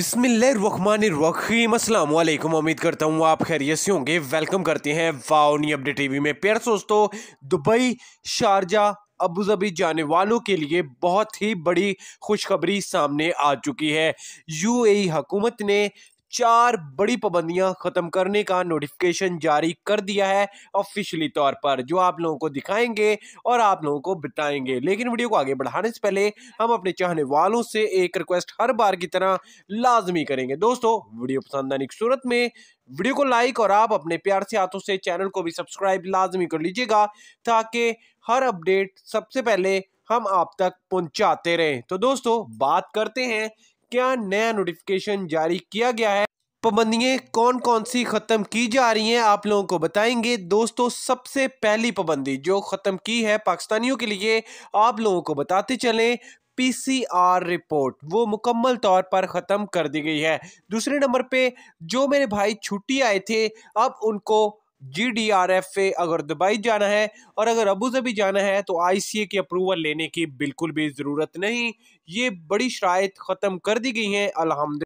अस्सलाम असलम उम्मीद करता हूँ आप खैरियत से होंगे वेलकम करते हैं वाओनी अपडेट टीवी में प्यार दोस्तों दुबई शारजा अबूजबी जाने वालों के लिए बहुत ही बड़ी खुशखबरी सामने आ चुकी है यूएई हुकूमत ने चार बड़ी पाबंदियां ख़त्म करने का नोटिफिकेशन जारी कर दिया है ऑफिशियली तौर पर जो आप लोगों को दिखाएंगे और आप लोगों को बताएंगे लेकिन वीडियो को आगे बढ़ाने से पहले हम अपने चाहने वालों से एक रिक्वेस्ट हर बार की तरह लाजमी करेंगे दोस्तों वीडियो पसंद आने की सूरत में वीडियो को लाइक और आप अपने प्यार से हाथों से चैनल को भी सब्सक्राइब लाजमी कर लीजिएगा ताकि हर अपडेट सबसे पहले हम आप तक पहुंचाते रहें तो दोस्तों बात करते हैं क्या नया नोटिफिकेशन जारी किया गया है पाबंदियाँ कौन कौन सी ख़त्म की जा रही हैं आप लोगों को बताएंगे दोस्तों सबसे पहली पाबंदी जो ख़त्म की है पाकिस्तानियों के लिए आप लोगों को बताते चलें पीसीआर रिपोर्ट वो मुकम्मल तौर पर ख़त्म कर दी गई है दूसरे नंबर पे जो मेरे भाई छुट्टी आए थे अब उनको G D R F A अगर दुबई जाना है और अगर अबूजबी जाना है तो आई सी ए की अप्रूवल लेने की बिल्कुल भी ज़रूरत नहीं ये बड़ी शरात ख़त्म कर दी गई हैं अलहमद